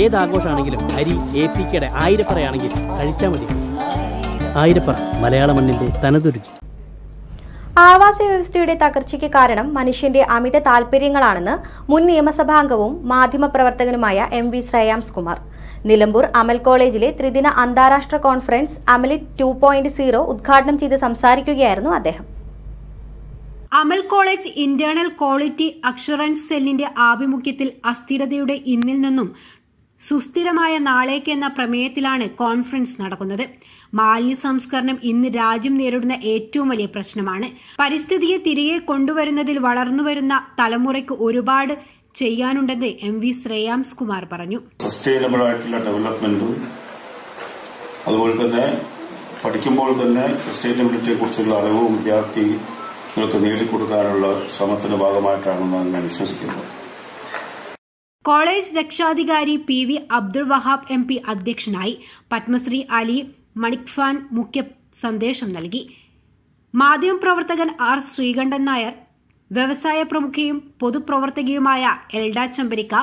ഏത് ആഘോഷമാണെങ്കിലും അരി എ ആയിരപ്പറയാണെങ്കിൽ കഴിച്ചാൽ മതി ആയിരപ്പറ മലയാള മണ്ണിൻ്റെ തനതുരുചി ആവാസ വ്യവസ്ഥയുടെ തകർച്ചയ്ക്ക് കാരണം മനുഷ്യന്റെ അമിത താൽപര്യങ്ങളാണെന്ന് മുൻ നിയമസഭാംഗവും മാധ്യമപ്രവർത്തകനുമായ എം വി ശ്രേയാംസ് കുമാർ നിലമ്പൂർ അമൽ കോളേജിലെ ത്രിദിന അന്താരാഷ്ട്ര കോൺഫറൻസ് അമലിറ്റ് ടു പോയിന്റ് സീറോ ഉദ്ഘാടനം ചെയ്ത് സംസാരിക്കുകയായിരുന്നു അദ്ദേഹം Amal college internal quality assurance സെല്ലിന്റെ ആഭിമുഖ്യത്തിൽ അസ്ഥിരതയുടെ ഇന്നിൽ നിന്നും സുസ്ഥിരമായ നാളേക്ക് എന്ന പ്രമേയത്തിലാണ് കോൺഫറൻസ് നടക്കുന്നത് മാലിന്യ സംസ്കരണം ഇന്ന് രാജ്യം നേരിടുന്ന ഏറ്റവും വലിയ പ്രശ്നമാണ് പരിസ്ഥിതിയെ തിരികെ കൊണ്ടുവരുന്നതിൽ വളർന്നുവരുന്ന തലമുറയ്ക്ക് ഒരുപാട് ചെയ്യാനുണ്ടെന്ന് എം വി ശ്രേയാംസ് കുമാർ പറഞ്ഞു സസ്റ്റൈനബിൾ ആയിട്ടുള്ള ഡെവലപ്മെന്റും അതുപോലെ തന്നെ പഠിക്കുമ്പോൾ തന്നെ സസ്റ്റൈനബിലിറ്റിയെ കുറിച്ചുള്ള അറിവും വിദ്യാർത്ഥികൾക്ക് നേടിക്കൊടുക്കാനുള്ള ശ്രമത്തിന്റെ ഭാഗമായിട്ടാണ് ഞാൻ വിശ്വസിക്കുന്നത് കോളേജ് രക്ഷാധികാരി P V Abdul Wahab M P അധ്യക്ഷനായി പത്മശ്രീ അലി മണിക്ഫാൻ മുഖ്യ സന്ദേശം നൽകി മാധ്യമപ്രവർത്തകൻ ആർ ശ്രീകണ്ഠൻ നായർ വ്യവസായ പ്രമുഖയും പൊതുപ്രവർത്തകയുമായ എൽഡ ചമ്പരിക്ക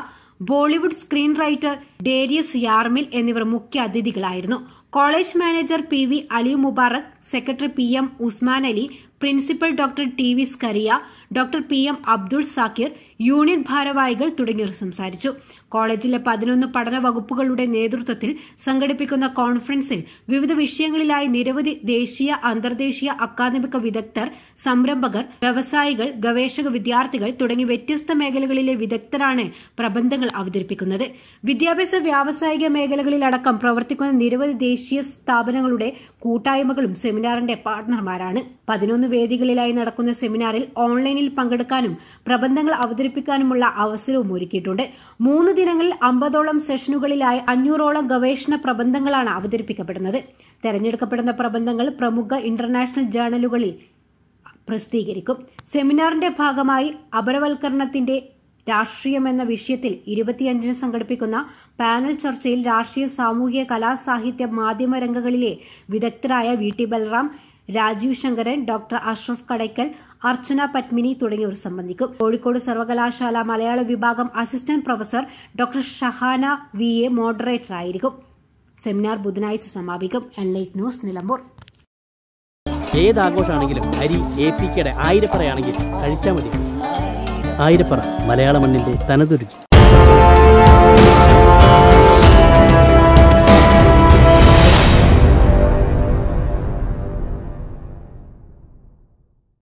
Bollywood screen writer Darius Yarmil എന്നിവർ മുഖ്യ അതിഥികളായിരുന്നു college manager P V Ali Mubarak secretary P M Usman Ali principal doctor T V Scaria doctor P M Abdul Zakir union ഭാരവാഹികൾ തുടങ്ങിയവർ സംസാരിച്ചു കോളേജിലെ പതിനൊന്ന് പഠന വകുപ്പുകളുടെ നേതൃത്വത്തിൽ സംഘടിപ്പിക്കുന്ന കോൺഫറൻസിൽ വിവിധ വിഷയങ്ങളിലായി നിരവധി ദേശീയ അന്തർദേശീയ അക്കാദമിക വിദഗ്ധർ സംരംഭകർ വ്യവസായികൾ ഗവേഷക വിദ്യാർത്ഥികൾ തുടങ്ങി വ്യത്യസ്ത മേഖലകളിലെ വിദഗ്ധരാണ് പ്രബന്ധങ്ങൾ അവതരിപ്പിക്കുന്നത് വിദ്യാഭ്യാസ വ്യാവസായിക മേഖലകളിലടക്കം പ്രവർത്തിക്കുന്ന നിരവധി ദേശീയ സ്ഥാപനങ്ങളുടെ കൂട്ടായ്മകളും സെമിനാറിന്റെ പാർട്ണർമാരാണ് പതിനൊന്ന് വേദികളിലായി നടക്കുന്ന സെമിനാറിൽ ഓൺലൈനിൽ പങ്കെടുക്കാനും പ്രബന്ധങ്ങൾ അവതരിപ്പിക്കാനുമുള്ള അവസരവും ഒരുക്കിയിട്ടുണ്ട് മൂന്ന് ദിനങ്ങളിൽ അമ്പതോളം സെഷനുകളിലായി അഞ്ഞൂറോളം ഗവേഷണ പ്രബന്ധങ്ങളാണ് അവതരിപ്പിക്കപ്പെടുന്നത് തെരഞ്ഞെടുക്കപ്പെടുന്ന പ്രബന്ധങ്ങൾ പ്രമുഖ ഇന്റർനാഷണൽ ജേർണലുകളിൽ പ്രസിദ്ധീകരിക്കും സെമിനാറിന്റെ ഭാഗമായി അപരവൽക്കരണത്തിന്റെ രാഷ്ട്രീയം എന്ന വിഷയത്തിൽ ഇരുപത്തിയഞ്ചിന് സംഘടിപ്പിക്കുന്ന പാനൽ ചർച്ചയിൽ രാഷ്ട്രീയ സാമൂഹിക കലാ സാഹിത്യ മാധ്യമ വിദഗ്ധരായ V T Balram Rajeev Sankaran doctor Ashraf Kadakkal Archana Padmini തുടങ്ങിയവർ സംബന്ധിക്കും കോഴിക്കോട് സർവകലാശാല മലയാള വിഭാഗം assistant professor doctor Shahana V A moderator ആയിരിക്കും സെമിനാർ ബുധനാഴ്ച സമാപിക്കും എൻലൈറ്റ് ന്യൂസ് നിലമ്പൂർ ഏതാഘോഷമാണെങ്കിലും അരി എ പി കെയുടെ ആയിരപ്പറയാണെങ്കിൽ കഴിച്ചാൽ മതി ആയിരപ്പറ മലയാള മണ്ണിന്റെ തനതുരുചി